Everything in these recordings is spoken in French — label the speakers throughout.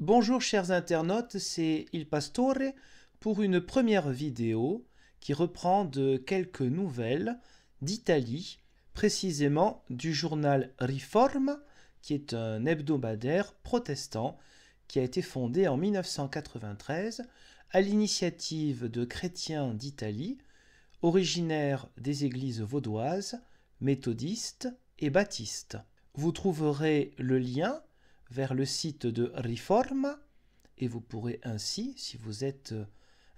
Speaker 1: Bonjour chers internautes, c'est Il Pastore pour une première vidéo qui reprend de quelques nouvelles d'Italie, précisément du journal Riforme, qui est un hebdomadaire protestant qui a été fondé en 1993 à l'initiative de chrétiens d'Italie, originaires des églises vaudoises, méthodistes et baptistes. Vous trouverez le lien vers le site de Riforma et vous pourrez ainsi, si vous êtes euh,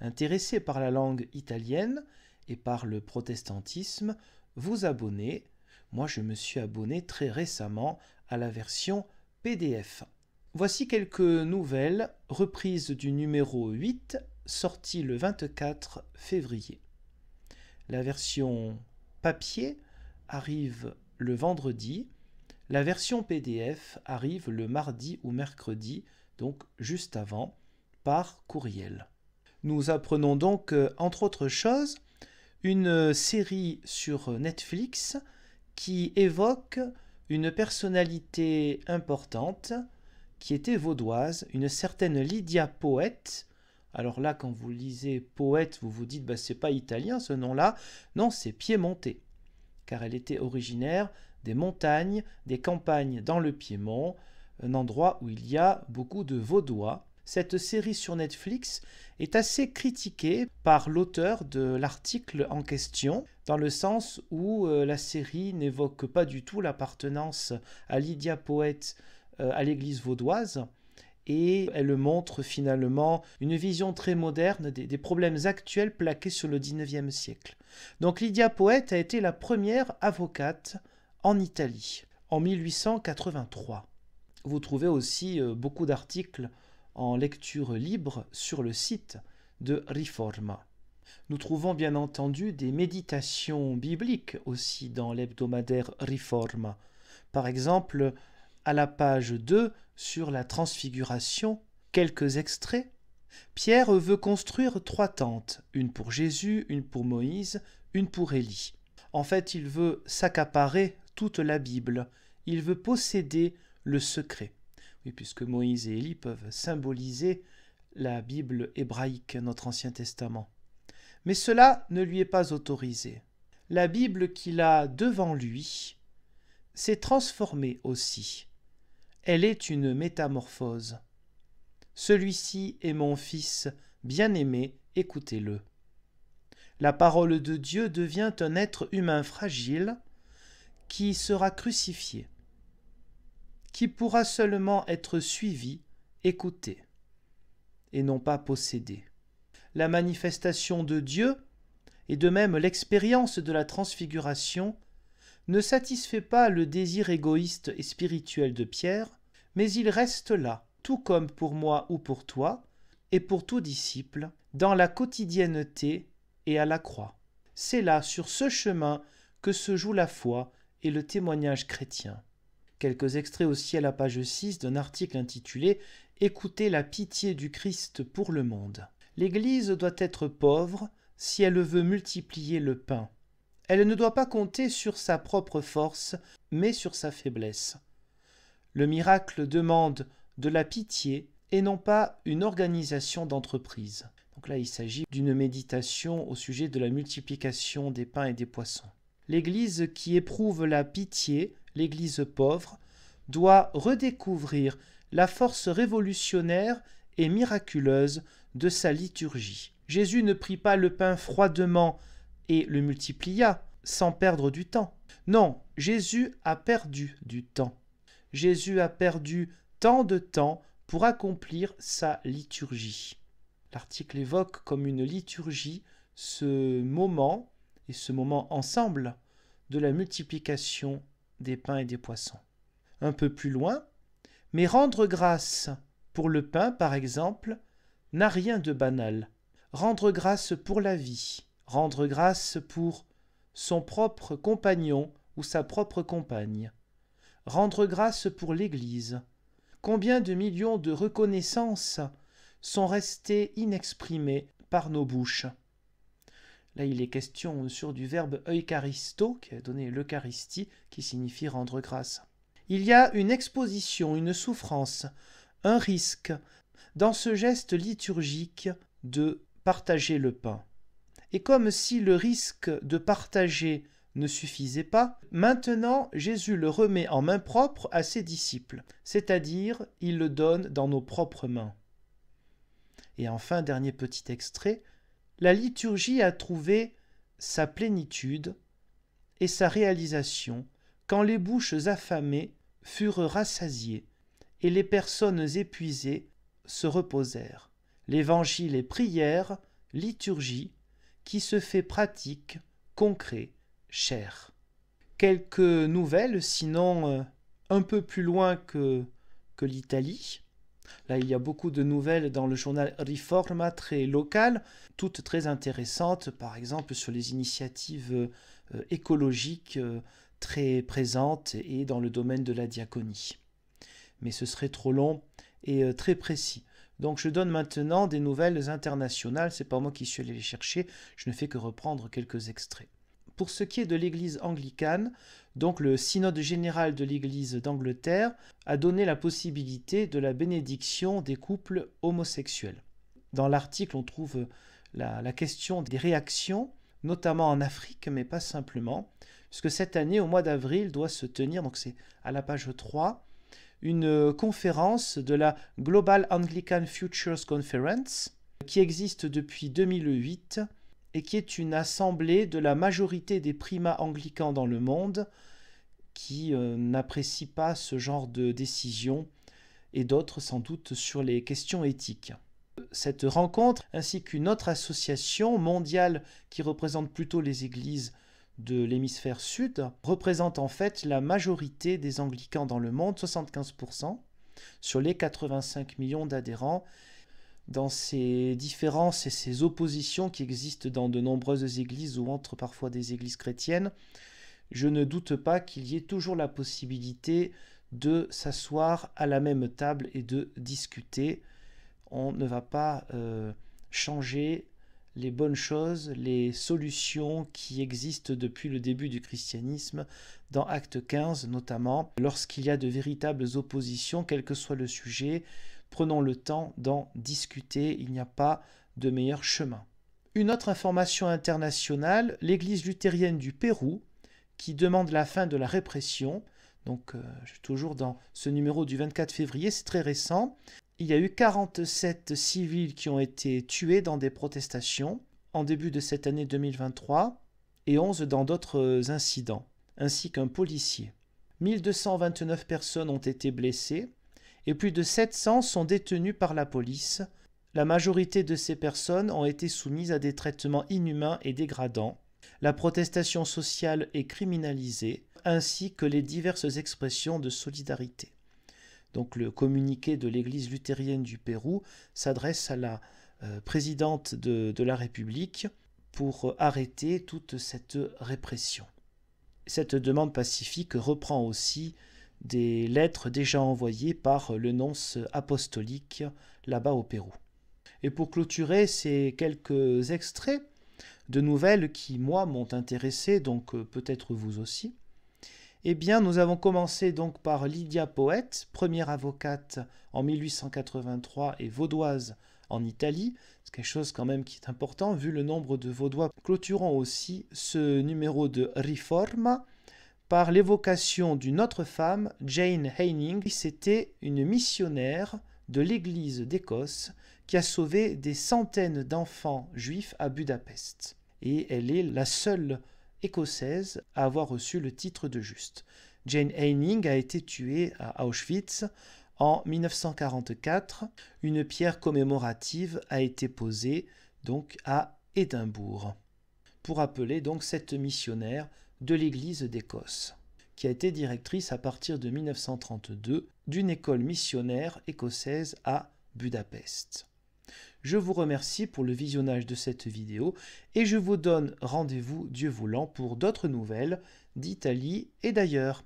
Speaker 1: intéressé par la langue italienne et par le protestantisme, vous abonner. Moi, je me suis abonné très récemment à la version PDF. Voici quelques nouvelles reprises du numéro 8 sorti le 24 février. La version papier arrive le vendredi la version PDF arrive le mardi ou mercredi, donc juste avant, par courriel. Nous apprenons donc, euh, entre autres choses, une euh, série sur Netflix qui évoque une personnalité importante qui était vaudoise, une certaine Lydia Poète. Alors là, quand vous lisez Poète, vous vous dites, bah, c'est pas italien ce nom-là. Non, c'est piémontais, car elle était originaire des montagnes, des campagnes dans le Piémont, un endroit où il y a beaucoup de vaudois. Cette série sur Netflix est assez critiquée par l'auteur de l'article en question, dans le sens où euh, la série n'évoque pas du tout l'appartenance à Lydia Poète euh, à l'église vaudoise, et elle montre finalement une vision très moderne des, problèmes actuels plaqués sur le 19e siècle. Donc Lydia Poète a été la première avocate en Italie en 1883. Vous trouvez aussi euh, beaucoup d'articles en lecture libre sur le site de Riforma. Nous trouvons bien entendu des méditations bibliques aussi dans l'hebdomadaire Riforma. Par exemple, à la page 2 sur la transfiguration, quelques extraits. Pierre veut construire trois tentes, une pour Jésus, une pour Moïse, une pour Élie. En fait, il veut s'accaparer toute la Bible. Il veut posséder le secret. puisque Moïse et Élie peuvent symboliser la Bible hébraïque, notre Ancien Testament. Mais cela ne lui est pas autorisé. La Bible qu'il a devant lui s'est transformée aussi. Elle est une métamorphose. Celui-ci est mon Fils, bien-aimé, écoutez-le. La parole de Dieu devient un être humain fragile, qui sera crucifié, qui pourra seulement être suivi, écouté, et non pas possédé. La manifestation de Dieu, et de même l'expérience de la transfiguration, ne satisfait pas le désir égoïste et spirituel de Pierre, mais il reste là, tout comme pour moi ou pour toi, et pour tout disciple, dans la quotidienneté et à la croix. C'est là, sur ce chemin, que se joue la foi et le témoignage chrétien. Quelques extraits aussi à la page 6 d'un article intitulé Écoutez la pitié du Christ pour le monde. L'Église doit être pauvre si elle veut multiplier le pain. Elle ne doit pas compter sur sa propre force, mais sur sa faiblesse. Le miracle demande de la pitié et non pas une organisation d'entreprise. Donc là, il s'agit d'une méditation au sujet de la multiplication des pains et des poissons l'Église qui éprouve la pitié, l'Église pauvre, doit redécouvrir la force révolutionnaire et miraculeuse de sa liturgie. Jésus ne prit pas le pain froidement et le multiplia sans perdre du temps. Non, Jésus a perdu du temps. Jésus a perdu tant de temps pour accomplir sa liturgie. L'article évoque comme une liturgie ce moment et ce moment ensemble de la multiplication des pains et des poissons. Un peu plus loin, mais rendre grâce pour le pain, par exemple, n'a rien de banal. Rendre grâce pour la vie, rendre grâce pour son propre compagnon ou sa propre compagne, rendre grâce pour l'Église. Combien de millions de reconnaissances sont restées inexprimées par nos bouches Là, il est question sur du verbe eucharisto, qui a donné l'Eucharistie, qui signifie rendre grâce. Il y a une exposition, une souffrance, un risque dans ce geste liturgique de partager le pain. Et comme si le risque de partager ne suffisait pas, maintenant Jésus le remet en main propre à ses disciples, c'est-à-dire il le donne dans nos propres mains. Et enfin, dernier petit extrait, la liturgie a trouvé sa plénitude et sa réalisation quand les bouches affamées furent rassasiées et les personnes épuisées se reposèrent. L'évangile est prière, liturgie, qui se fait pratique, concret, cher. Quelques nouvelles, sinon euh, un peu plus loin que, que l'Italie, Là, il y a beaucoup de nouvelles dans le journal Reforma, très local, toutes très intéressantes, par exemple sur les initiatives euh, écologiques euh, très présentes et dans le domaine de la diaconie. Mais ce serait trop long et euh, très précis. Donc je donne maintenant des nouvelles internationales, c'est pas moi qui suis allé les chercher, je ne fais que reprendre quelques extraits. Pour ce qui est de l'Église anglicane, donc le synode général de l'Église d'Angleterre a donné la possibilité de la bénédiction des couples homosexuels. Dans l'article, on trouve la, la, question des réactions, notamment en Afrique, mais pas simplement, puisque cette année, au mois d'avril, doit se tenir, donc c'est à la page 3, une conférence de la Global Anglican Futures Conference, qui existe depuis 2008 et qui est une assemblée de la majorité des primats anglicans dans le monde qui n'apprécie euh, n'apprécient pas ce genre de décision et d'autres sans doute sur les questions éthiques. Cette rencontre, ainsi qu'une autre association mondiale qui représente plutôt les églises de l'hémisphère sud, représente en fait la majorité des anglicans dans le monde, 75%, sur les 85 millions d'adhérents, dans ces différences et ces oppositions qui existent dans de nombreuses églises ou entre parfois des églises chrétiennes, je ne doute pas qu'il y ait toujours la possibilité de s'asseoir à la même table et de discuter. On ne va pas euh, changer les bonnes choses, les solutions qui existent depuis le début du christianisme, dans Acte 15 notamment, lorsqu'il y a de véritables oppositions, quel que soit le sujet, Prenons le temps d'en discuter, il n'y a pas de meilleur chemin. Une autre information internationale, l'Église luthérienne du Pérou, qui demande la fin de la répression, donc euh, je suis toujours dans ce numéro du 24 février, c'est très récent, il y a eu 47 civils qui ont été tués dans des protestations en début de cette année 2023 et 11 dans d'autres euh, incidents, ainsi qu'un policier. 1229 personnes ont été blessées, et plus de 700 sont détenus par la police. La majorité de ces personnes ont été soumises à des traitements inhumains et dégradants. La protestation sociale est criminalisée, ainsi que les diverses expressions de solidarité. Donc le communiqué de l'Église luthérienne du Pérou s'adresse à la euh, présidente de la République pour arrêter toute cette répression. Cette demande pacifique reprend aussi des lettres déjà envoyées par le nonce apostolique là-bas au Pérou. Et pour clôturer ces quelques extraits de nouvelles qui, moi, m'ont intéressé, donc euh, peut-être vous aussi, eh bien, nous avons commencé donc par Lydia Poète, première avocate en 1883 et vaudoise en Italie. C'est quelque chose quand même qui est important vu le nombre de vaudois. Clôturons aussi ce numéro de Riforma par l'évocation d'une autre femme, Jane Haining. C'était une missionnaire de l'Église d'Écosse qui a sauvé des centaines d'enfants juifs à Budapest. Et elle est la seule écossaise à avoir reçu le titre de juste. Jane Haining a été tuée à Auschwitz en 1944. Une pierre commémorative a été posée donc à Édimbourg pour appeler donc cette missionnaire de l'Église d'Écosse, qui a été directrice à partir de 1932 d'une école missionnaire écossaise à Budapest. Je vous remercie pour le visionnage de cette vidéo et je vous donne rendez-vous, Dieu voulant, pour d'autres nouvelles d'Italie et d'ailleurs,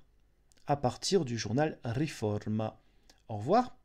Speaker 1: à partir du journal Riforma. Au revoir